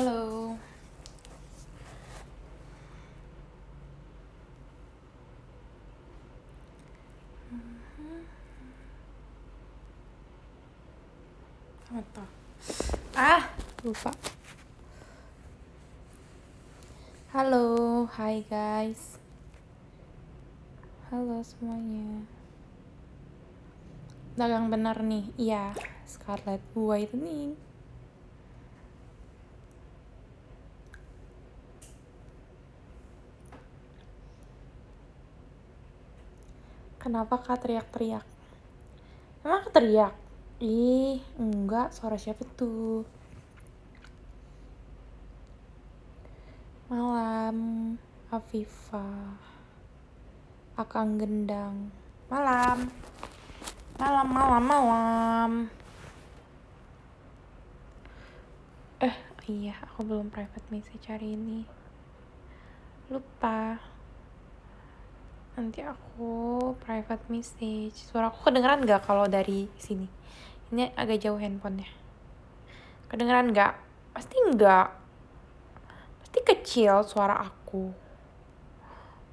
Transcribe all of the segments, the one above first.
Halo. apa? Ah, lupa. Halo, hai guys. Halo semuanya. Dagang benar nih. Iya, Scarlet gua nih. kenapa kak teriak-teriak emang aku teriak ih enggak suara siapa tuh malam Afifa Akang Gendang malam malam malam malam eh iya aku belum private message hari ini lupa nanti aku private message suara aku kedengeran gak kalau dari sini ini agak jauh handphonenya kedengeran gak pasti nggak pasti kecil suara aku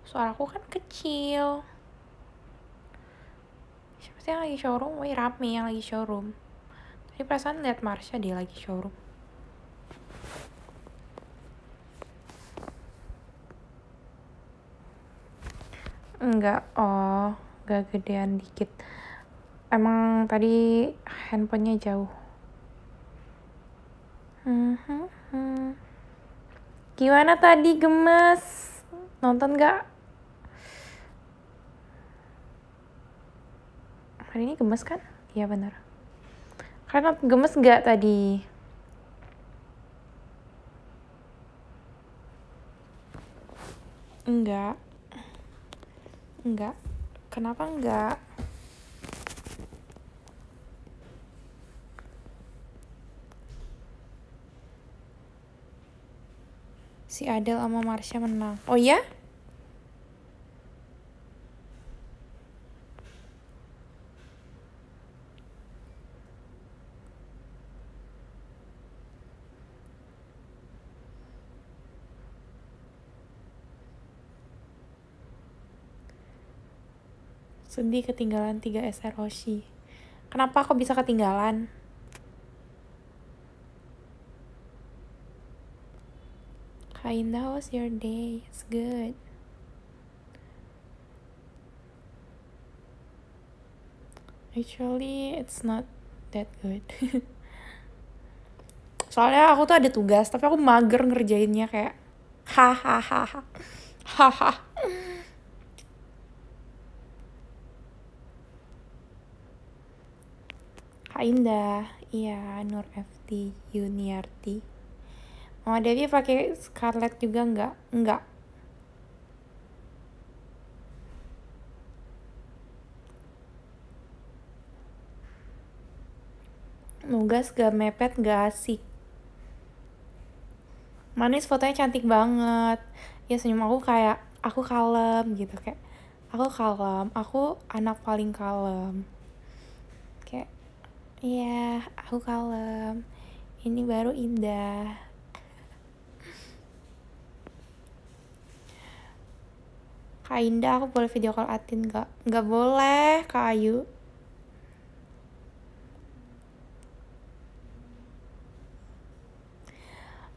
suara aku kan kecil siapa sih yang lagi showroom wih rame yang lagi showroom tadi perasaan lihat Marsha dia lagi showroom Enggak, oh, enggak gedean dikit. Emang tadi handphonenya jauh. Hmm, hmm, Gimana tadi gemes? Nonton enggak? Hari ini gemes kan? Iya bener. karena gemes enggak tadi? Enggak enggak kenapa enggak si Adel sama Marsha menang oh ya Sedih ketinggalan 3 SR Hoshi. Kenapa aku bisa ketinggalan? Kinda, how was your day? It's good. Actually, it's not that good. Soalnya aku tuh ada tugas, tapi aku mager ngerjainnya kayak hahaha. Hahaha. Indah iya Nur FT Yuniarti Mama Devi pakai Scarlett juga enggak enggak Nugas gak mepet gak asik Manis fotonya cantik banget Ya senyum aku kayak Aku kalem gitu kayak Aku kalem Aku anak paling kalem Iya, aku kalem. Ini baru indah. Kak Indah, aku boleh video call Atin gak? Gak boleh, Kak Ayu.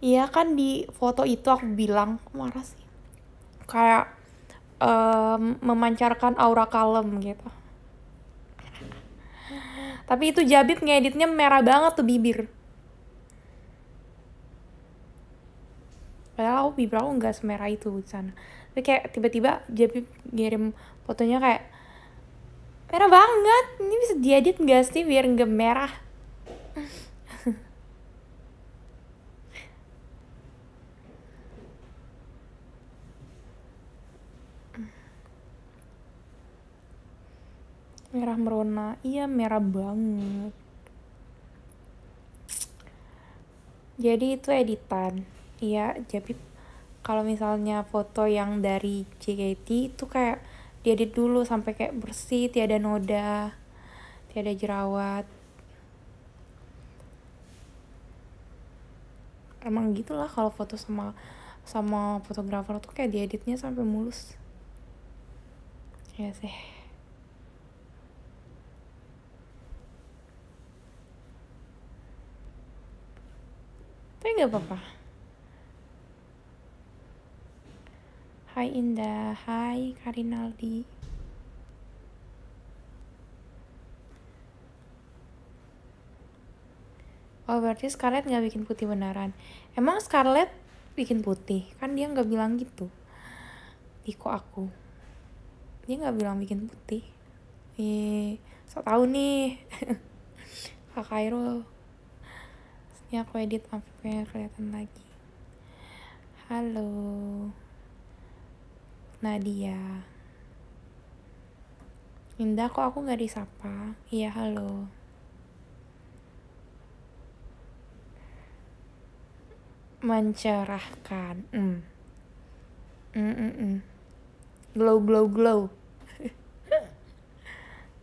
Iya kan di foto itu aku bilang, marah sih. Kayak um, memancarkan aura kalem gitu. Tapi itu Jabib ngeditnya merah banget tuh bibir. Padahal aku bibir aku nggak semerah itu di sana. Tapi kayak tiba-tiba Jabib ngirim fotonya kayak merah banget. Ini bisa diedit nggak sih biar nggak merah? merah merona iya merah banget jadi itu editan iya jadi kalau misalnya foto yang dari JKT itu kayak diedit dulu sampai kayak bersih tiada noda tiada jerawat emang gitulah kalau foto sama sama fotografer tuh kayak dieditnya sampai mulus ya sih tapi nggak apa-apa Hai Indah, Hai Karinaldi Oh berarti Scarlett nggak bikin putih beneran Emang Scarlett bikin putih? Kan dia nggak bilang gitu Diko aku Dia nggak bilang bikin putih Ih, so tau nih Kak Kairul ya aku edit yang kelihatan lagi halo Nadia Indah kok aku nggak disapa iya halo mencerahkan mm. Mm -mm -mm. glow glow glow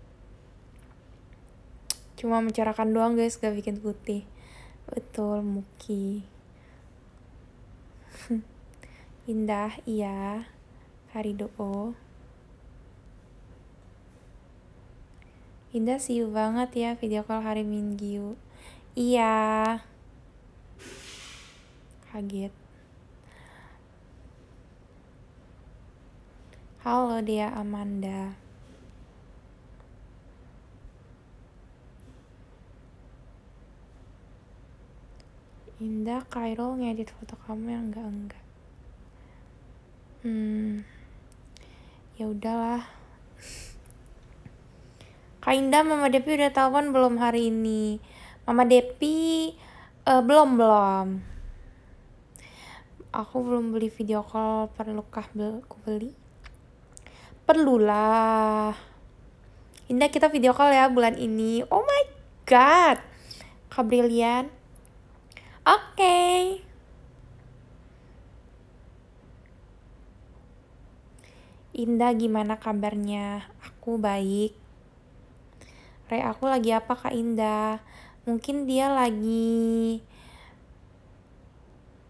cuma mencerahkan doang guys gak bikin putih Betul, Muki. Indah, iya. doo oh. Indah siu banget ya video call hari Minggu. Iya. Kaget. Halo dia Amanda. Indah Kairul ngedit foto kamu yang enggak enggak hmm ya udahlah Kak Indah Mama Depi udah telepon belum hari ini Mama Depi uh, belum belum aku belum beli video call perlukah bel aku beli perlulah Indah kita video call ya bulan ini oh my god Kabrilian Oke. Okay. Indah gimana kabarnya? Aku baik. Re, aku lagi apa Kak Indah? Mungkin dia lagi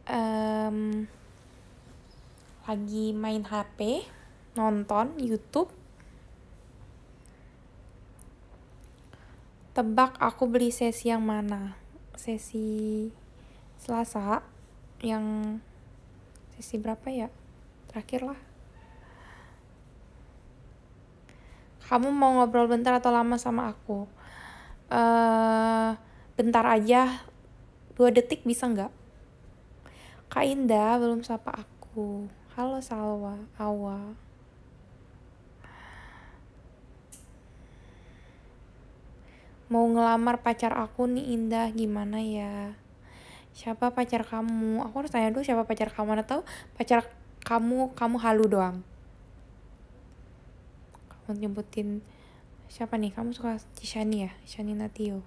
um, lagi main HP, nonton YouTube. Tebak aku beli sesi yang mana? Sesi Selasa yang sesi berapa ya? Terakhir lah. Kamu mau ngobrol bentar atau lama sama aku? Uh, bentar aja, dua detik bisa nggak? Kak Indah belum sapa aku. Halo Salwa, Awa. Mau ngelamar pacar aku nih Indah, gimana ya? siapa pacar kamu aku harus tanya dulu siapa pacar kamu atau pacar kamu kamu halu doang kamu nyebutin siapa nih kamu suka Cishani ya Cishani Natio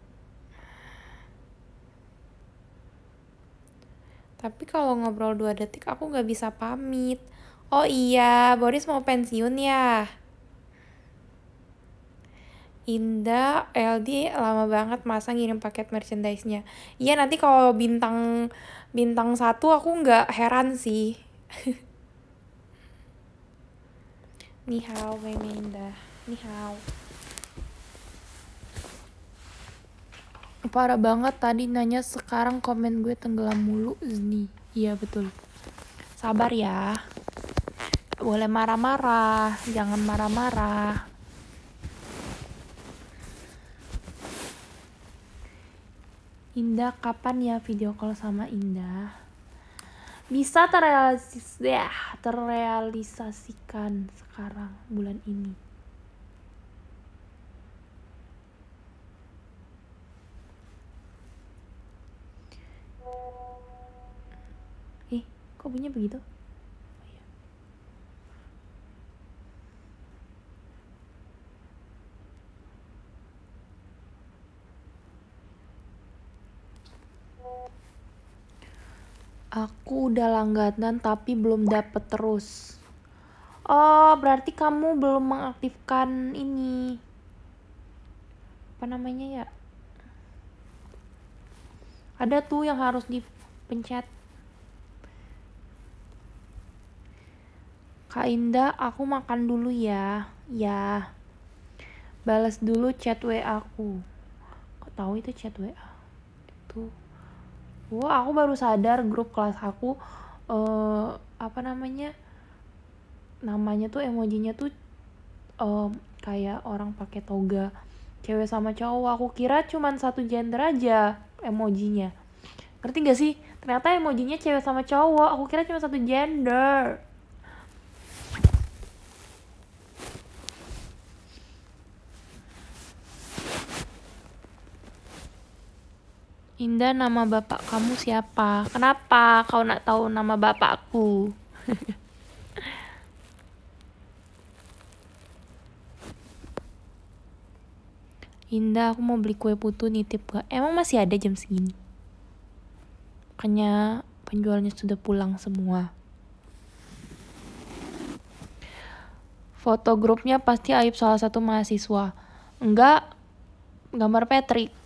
tapi kalau ngobrol dua detik aku nggak bisa pamit oh iya Boris mau pensiun ya Inda, LD lama banget masa ngirim paket merchandise-nya. Iya nanti kalau bintang bintang satu aku nggak heran sih. Ni hao, Meme Inda. Ni Parah banget tadi nanya sekarang komen gue tenggelam mulu Zni. Iya betul. Sabar ya. Boleh marah-marah, jangan marah-marah. Indah kapan ya video call sama Indah? Bisa terrealis ya, terrealisasikan sekarang bulan ini. eh, kok bunyinya begitu? Aku udah langganan tapi belum dapet terus. Oh, berarti kamu belum mengaktifkan ini. Apa namanya ya? Ada tuh yang harus dipencet. Kak Indah, aku makan dulu ya. Ya. Balas dulu chat WA aku. Kok tahu itu chat WA? Itu wah aku baru sadar grup kelas aku uh, apa namanya namanya tuh emojinya tuh um, kayak orang pakai toga cewek sama cowok aku kira cuma satu gender aja emojinya ngerti gak sih ternyata emojinya cewek sama cowok aku kira cuma satu gender Indah nama bapak kamu siapa? Kenapa kau nak tahu nama bapakku? Indah, aku mau beli kue putu nitip gak? Emang masih ada jam segini? Makanya penjualnya sudah pulang semua. Foto grupnya pasti aib salah satu mahasiswa. Enggak, gambar Patrick.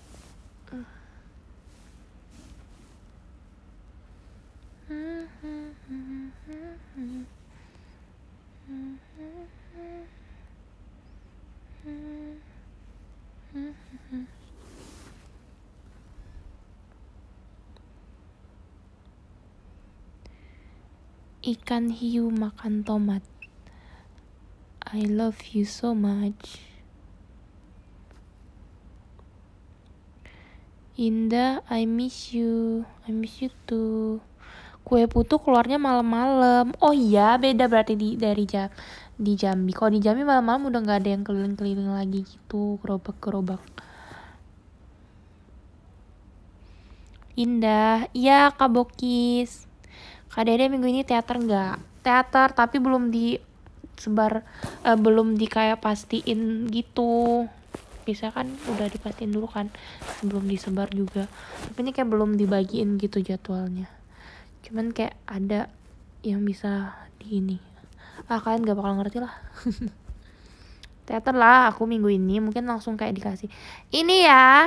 Ikan hiu makan tomat. I love you so much. Indah, I miss you. I miss you too. Kue putu keluarnya malam-malam. Oh iya, beda berarti di dari jam di Jambi. Kalau di Jambi malam-malam udah nggak ada yang keliling-keliling lagi gitu, gerobak-gerobak. Indah, iya Kabokis. Kak Dede minggu ini teater nggak? Teater tapi belum di sebar eh, belum di kayak pastiin gitu. Bisa kan udah dipastiin dulu kan belum disebar juga. Tapi ini kayak belum dibagiin gitu jadwalnya. Cuman kayak ada yang bisa di ini. Ah kalian gak bakal ngerti lah. teater lah aku minggu ini mungkin langsung kayak dikasih. Ini ya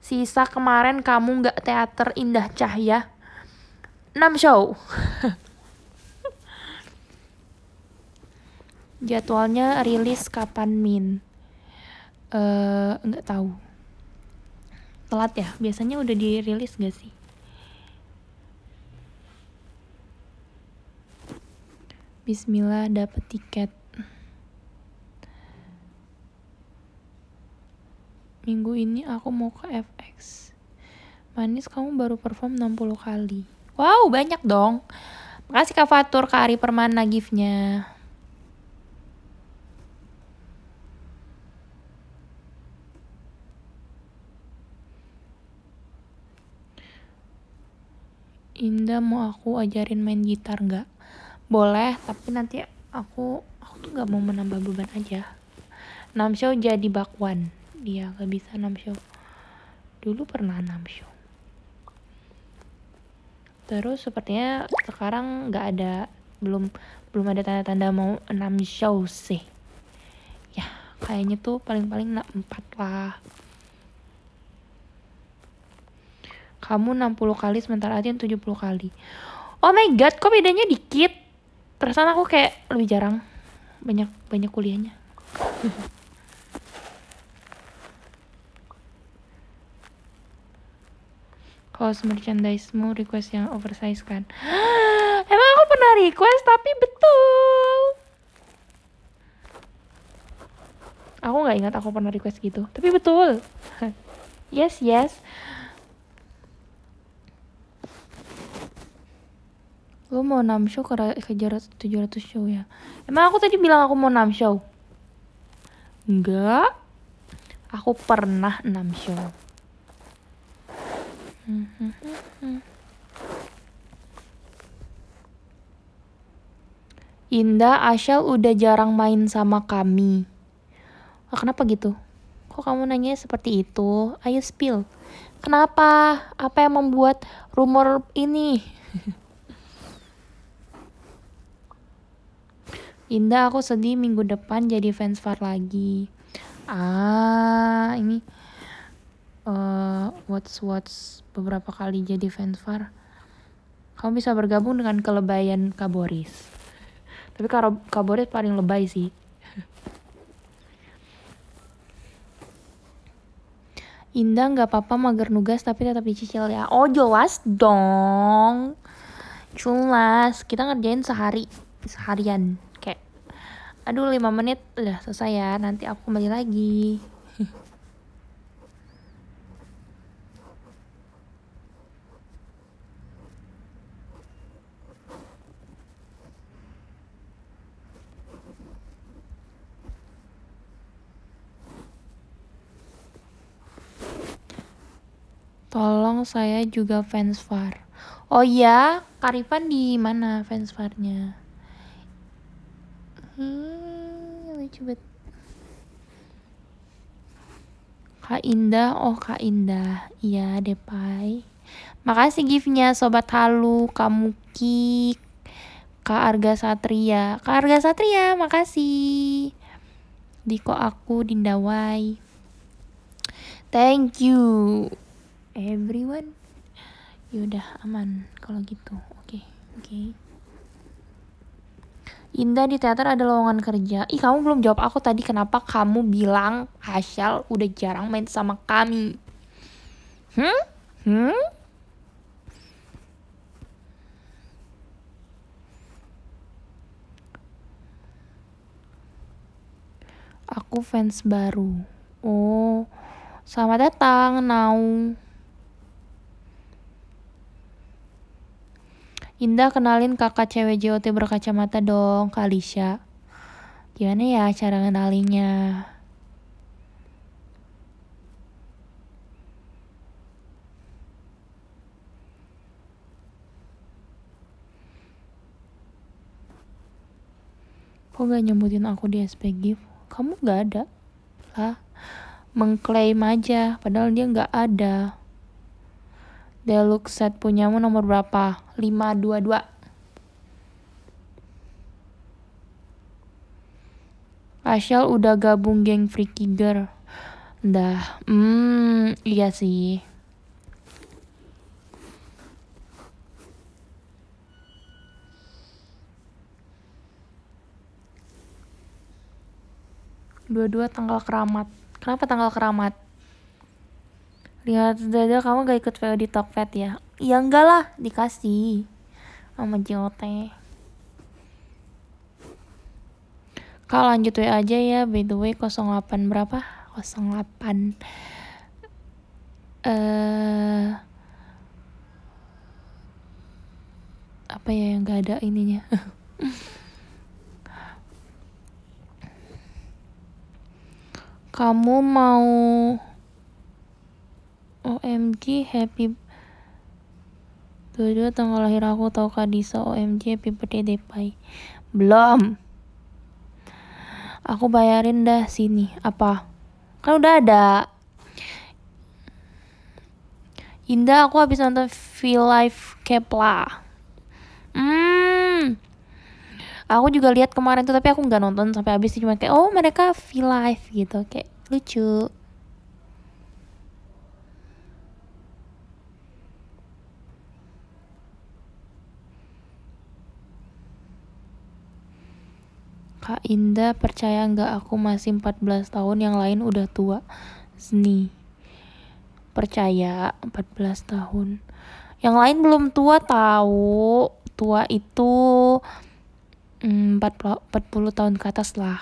sisa kemarin kamu nggak teater Indah Cahya 6 show. Jadwalnya rilis kapan Min? Eh, uh, tahu. Telat ya? Biasanya udah dirilis gak sih? Bismillah dapat tiket. Minggu ini aku mau ke FX. Manis kamu baru perform 60 kali. Wow, banyak dong. Makasih Kak Fatur, Kak Ari Permana gifnya. Indah mau aku ajarin main gitar nggak? Boleh, tapi nanti aku aku tuh nggak mau menambah beban aja. Namsho jadi bakwan. Dia nggak bisa Namsho. Dulu pernah Namsho terus sepertinya sekarang nggak ada belum belum ada tanda-tanda mau 6 show sih ya kayaknya tuh paling-paling 4 lah kamu 60 kali sementara aja 70 kali oh my god kok bedanya dikit perasaan aku kayak lebih jarang banyak banyak kuliahnya kaos merchandise-mu request yang oversize kan emang aku pernah request tapi betul aku nggak ingat aku pernah request gitu tapi betul yes yes lo mau 6 show ke, ke jarak 700 show ya emang aku tadi bilang aku mau 6 show enggak aku pernah 6 show Mm-hmm. Indah, Ashel udah jarang main sama kami. Oh, kenapa gitu? Kok kamu nanya seperti itu? Ayo spill. Kenapa? Apa yang membuat rumor ini? Indah, aku sedih minggu depan jadi fans far lagi. Ah, ini uh, Watch watch beberapa kali jadi fanfar kamu bisa bergabung dengan kelebayan Kaboris tapi kalau Kaboris paling lebay sih Indah nggak apa-apa mager nugas tapi tetap dicicil ya. Oh jelas dong. Jelas, kita ngerjain sehari, seharian. Kayak, aduh lima menit udah selesai ya, nanti aku kembali lagi. saya juga fans VAR. Oh iya, Karifan di mana fans VAR-nya? Hmm, lucu banget. Kak Indah, oh Kak Indah. Iya, Depai. Makasih giftnya Sobat Halu, Muki, Kak Arga Satria. Kak Arga Satria, makasih. Diko aku, Dinda Wai. Thank you everyone yaudah aman kalau gitu oke okay, oke okay. Indah di teater ada lowongan kerja. Ih kamu belum jawab aku tadi kenapa kamu bilang Hasyal udah jarang main sama kami. Hmm? Hmm? Aku fans baru. Oh, selamat datang, Nau. Indah kenalin kakak cewek JOT berkacamata dong, Kak Alicia. Gimana ya cara kenalinya? Kok gak nyebutin aku di SPG? Kamu gak ada. Lah, mengklaim aja, padahal dia gak ada. Deluxe set punyamu nomor berapa? 522. Ashel udah gabung geng Freaky Girl. Dah, hmm, iya sih. Dua-dua tanggal keramat. Kenapa tanggal keramat? lihat dada kamu gak ikut VOD di Tokped ya ya enggak lah dikasih sama JOT Kak lanjut WA aja ya by the way 08 berapa 08 eh uh, apa ya yang gak ada ininya kamu mau OMG happy tujuh tanggal lahir aku tau Kadisa OMG happy birthday Depai belum aku bayarin dah sini apa kan udah ada Indah aku habis nonton Feel Life Kepla hmm aku juga lihat kemarin tuh tapi aku nggak nonton sampai habis sih cuma kayak oh mereka feel life gitu kayak lucu Kak Indah percaya nggak aku masih 14 tahun yang lain udah tua Zni Percaya 14 tahun Yang lain belum tua tahu Tua itu mm, 40, 40 tahun ke atas lah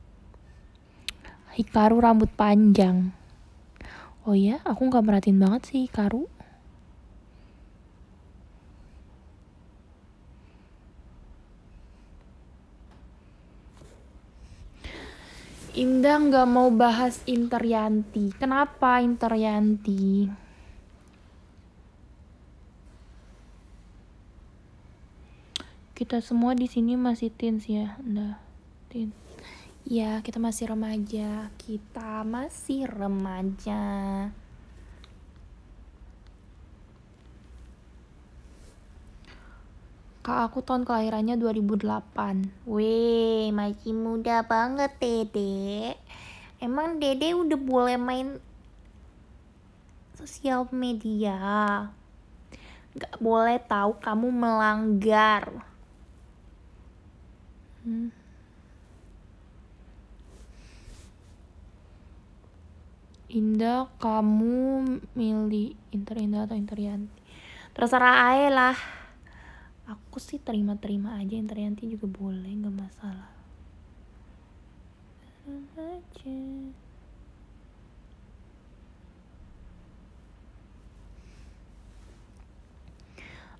Hikaru rambut panjang Oh ya aku nggak merhatiin banget sih Hikaru Indah nggak mau bahas Interyanti. Kenapa Interyanti? Kita semua di sini masih teens ya, Indah. Teens. Ya, kita masih remaja. Kita masih remaja. kakak aku tahun kelahirannya 2008. Weh, masih muda banget Dede. Emang Dede udah boleh main sosial media? Gak boleh tahu kamu melanggar. Hmm. Indah kamu milih Inter Indah atau Interianti? Terserah Ae lah aku sih terima-terima aja yang terianti juga boleh nggak masalah aja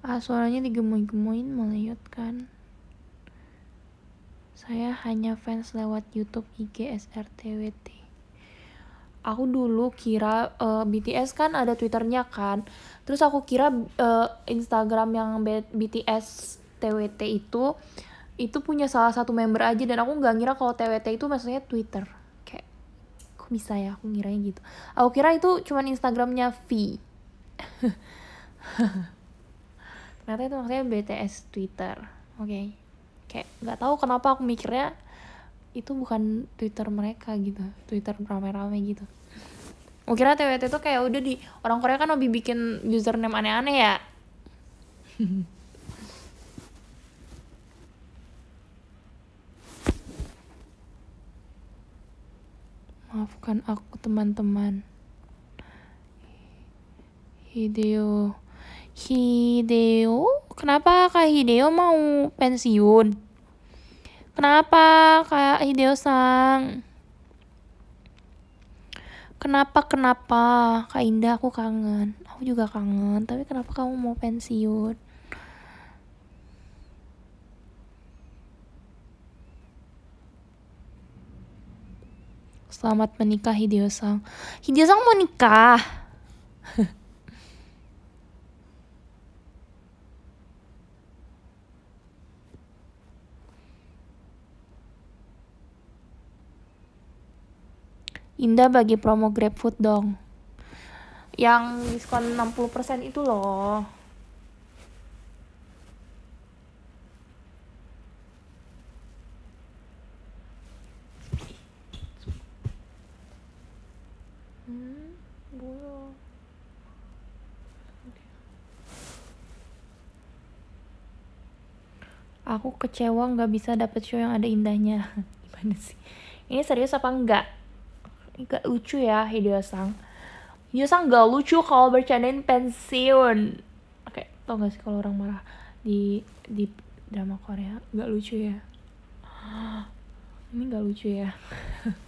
ah suaranya digemoy-gemoyin melihat kan saya hanya fans lewat YouTube IG SRTWT aku dulu kira uh, eh, BTS kan ada twitternya kan terus aku kira uh, Instagram yang BTS TWT itu itu punya salah satu member aja dan aku nggak ngira kalau TWT itu maksudnya Twitter kayak kok bisa ya aku ngiranya gitu aku kira itu cuman Instagramnya V ternyata itu maksudnya BTS Twitter oke okay. kayak nggak tahu kenapa aku mikirnya itu bukan Twitter mereka gitu Twitter rame-rame gitu Gue kira TWT tuh kayak udah di orang Korea kan hobi bikin username aneh-aneh ya. Maafkan aku teman-teman. Hideo. Hideo? Kenapa Kak Hideo mau pensiun? Kenapa Kak Hideo sang? kenapa kenapa kak Indah aku kangen aku juga kangen tapi kenapa kamu mau pensiun Selamat menikah Hideo Sang. mau nikah. Indah bagi promo GrabFood dong. Yang diskon 60% itu loh. Hmm, Aku kecewa nggak bisa dapet show yang ada indahnya. Gimana sih? Ini serius apa enggak? gak lucu ya Hideo Sang Hideo Sang gak lucu kalau bercandain pensiun oke tau gak sih kalau orang marah di di drama Korea gak lucu ya ini gak lucu ya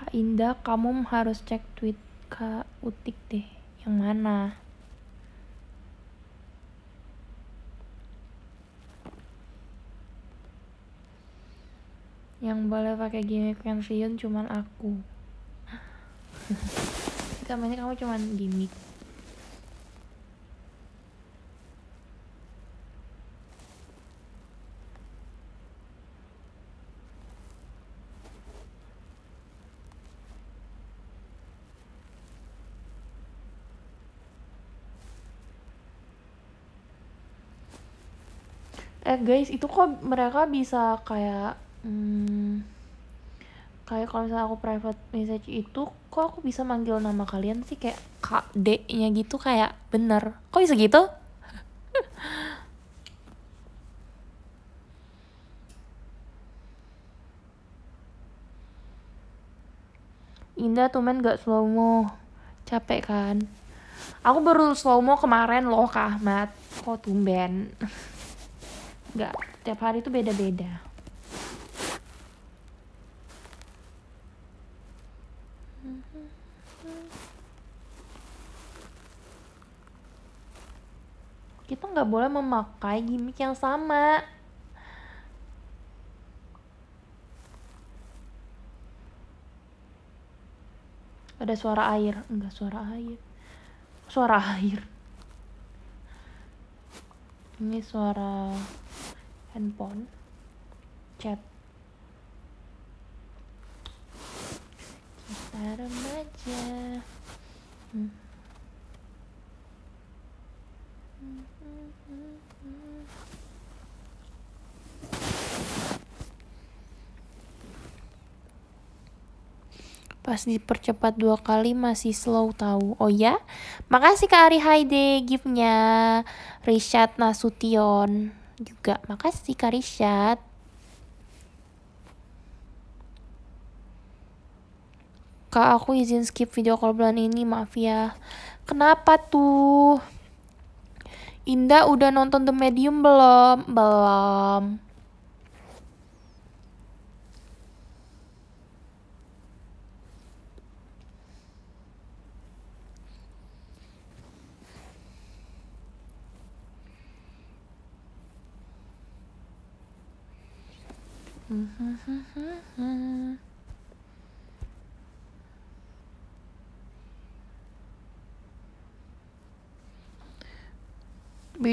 Kak Indah, kamu harus cek tweet Kak Utik deh. Yang mana? yang boleh pakai gimmick pensiun cuman aku selama ini kamu cuman gimmick Eh guys, itu kok mereka bisa kayak hmm, kayak kalau misalnya aku private message itu kok aku bisa manggil nama kalian sih kayak kak D nya gitu kayak bener kok bisa gitu Indah tuh men gak slow mo Capek kan Aku baru slow mo kemarin loh Kak Ahmad Kok tumben Gak, tiap hari tuh beda-beda kita nggak boleh memakai gimmick yang sama ada suara air enggak suara air suara air ini suara handphone chat kita remaja hmm. Pas dipercepat dua kali masih slow tahu. Oh ya? Makasih Kak Ari Haide gift Rishat Nasution juga. Makasih Kak Rishat Kak aku izin skip video call bulan ini maaf ya. Kenapa tuh? Indah udah nonton The Medium belum? Belum. By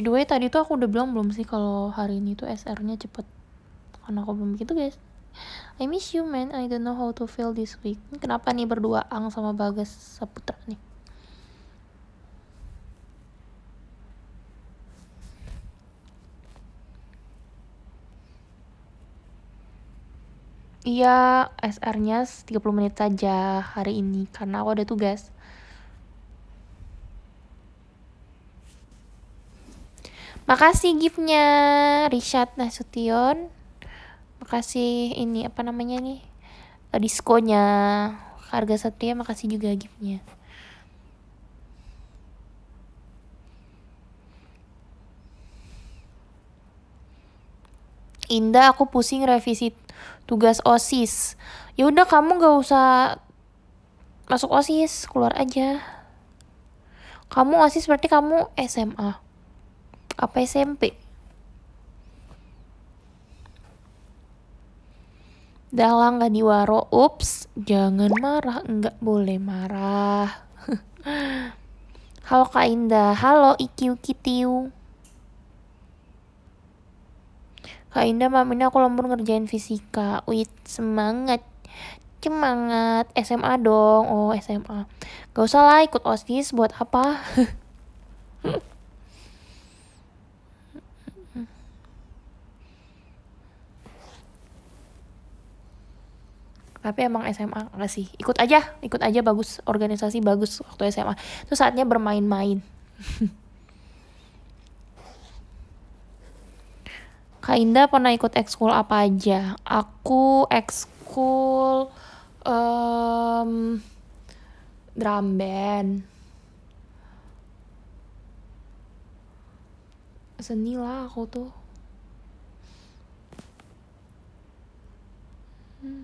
the way tadi tuh aku udah bilang belum sih kalau hari ini tuh SR-nya cepet Karena aku belum gitu guys I miss you man, I don't know how to feel this week Kenapa nih berdua Ang sama Bagas Saputra nih Iya, SR-nya 30 menit saja hari ini karena aku ada tugas. Makasih gift-nya Rishat Nasution. Makasih ini apa namanya nih? Eh, diskonya Harga Satria, makasih juga gift-nya. Indah aku pusing revisi tugas OSIS. Ya udah kamu gak usah masuk OSIS, keluar aja. Kamu OSIS berarti kamu SMA. Apa SMP? Dalang lah gak diwaro, ups, jangan marah, nggak boleh marah. halo Kak Indah, halo Iki Kitiu. Kak Indah Mamina aku lembur ngerjain fisika. Wih, semangat. Semangat. SMA dong. Oh, SMA. Gak usah lah ikut OSIS buat apa. tapi emang SMA nggak sih ikut aja ikut aja bagus organisasi bagus waktu SMA terus saatnya bermain-main Kak Indah pernah ikut ekskul apa aja? Aku ekskul um, drum band. Seni lah aku tuh. Hmm.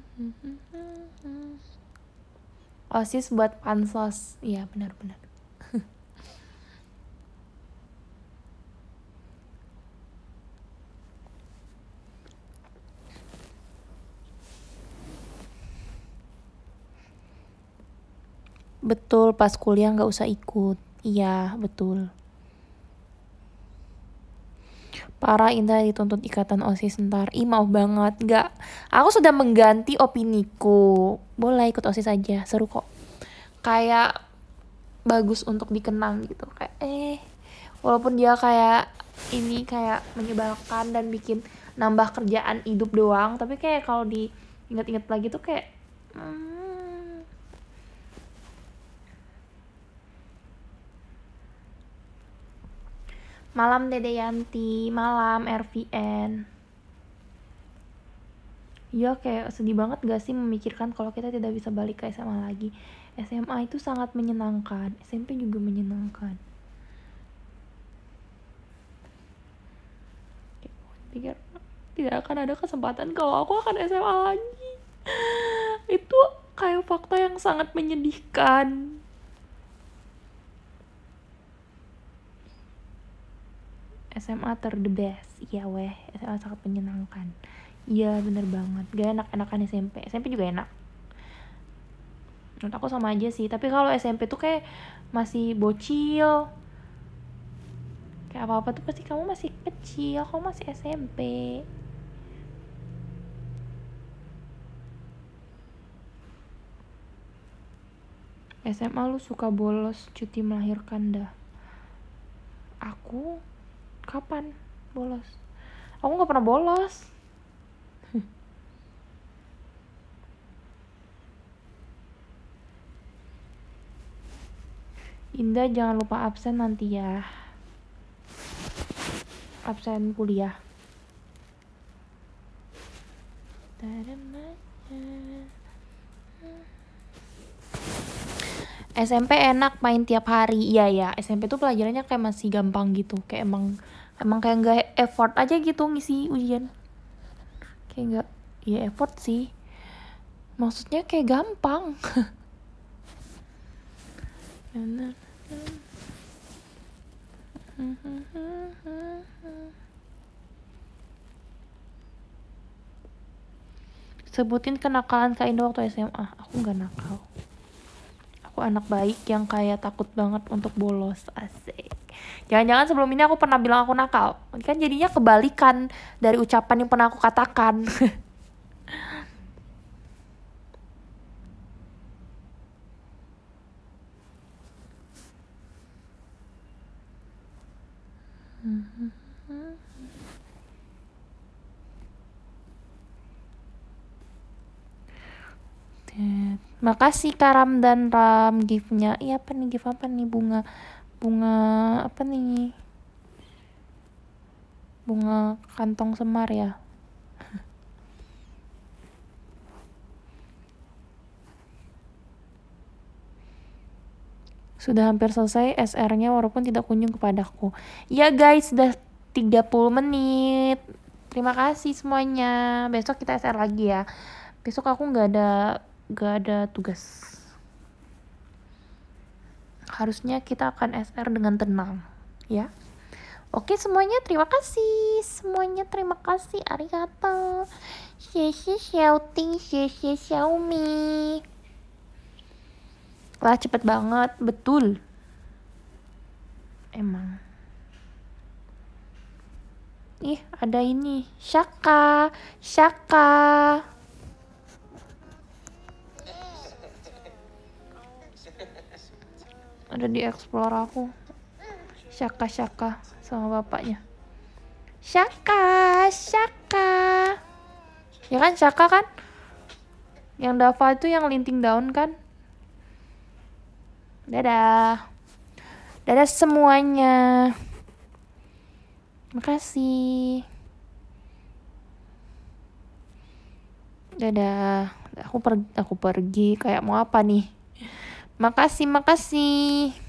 OSIS buat pansos. Iya, benar-benar. Betul, pas kuliah nggak usah ikut. Iya, betul. Para indah dituntut ikatan OSIS ntar. Ih mau banget. nggak Aku sudah mengganti opiniku. Boleh ikut OSIS aja. Seru kok. Kayak bagus untuk dikenang gitu. Kayak eh. Walaupun dia kayak ini kayak menyebalkan dan bikin nambah kerjaan hidup doang. Tapi kayak kalau diingat-ingat lagi tuh kayak... Hmm, Malam Dede Yanti, malam RVN. Ya kayak sedih banget gak sih memikirkan kalau kita tidak bisa balik ke SMA lagi. SMA itu sangat menyenangkan, SMP juga menyenangkan. Pikir tidak akan ada kesempatan kalau aku akan SMA lagi. Itu kayak fakta yang sangat menyedihkan. SMA ter the best iya weh SMA sangat menyenangkan iya bener banget gak enak enakan SMP SMP juga enak menurut aku sama aja sih tapi kalau SMP tuh kayak masih bocil kayak apa apa tuh pasti kamu masih kecil kamu masih SMP SMA lu suka bolos cuti melahirkan dah aku kapan bolos aku nggak pernah bolos Indah jangan lupa absen nanti ya absen kuliah SMP enak main tiap hari iya ya SMP tuh pelajarannya kayak masih gampang gitu kayak emang emang kayak nggak effort aja gitu ngisi ujian kayak nggak ya effort sih maksudnya kayak gampang sebutin kenakalan kak Indo waktu SMA aku nggak nakal aku anak baik yang kayak takut banget untuk bolos asik jangan-jangan sebelum ini aku pernah bilang aku nakal kan jadinya kebalikan dari ucapan yang pernah aku katakan Makasih Karam dan Ram giftnya. Iya apa nih gift apa nih bunga bunga apa nih? Bunga kantong semar ya. Sudah hampir selesai SR-nya walaupun tidak kunjung kepadaku. Ya guys, sudah 30 menit. Terima kasih semuanya. Besok kita SR lagi ya. Besok aku nggak ada gak ada tugas harusnya kita akan SR dengan tenang ya Oke semuanya terima kasih Semuanya terima kasih Arigato Xie shouting, Xie Xiaomi Wah, cepet banget Betul Emang Ih ada ini Shaka Shaka ada di explore aku Syaka Syaka sama bapaknya Syaka Syaka ya kan Syaka kan yang Dava itu yang linting daun kan dadah dadah semuanya makasih dadah aku per aku pergi kayak mau apa nih Makasih, makasih.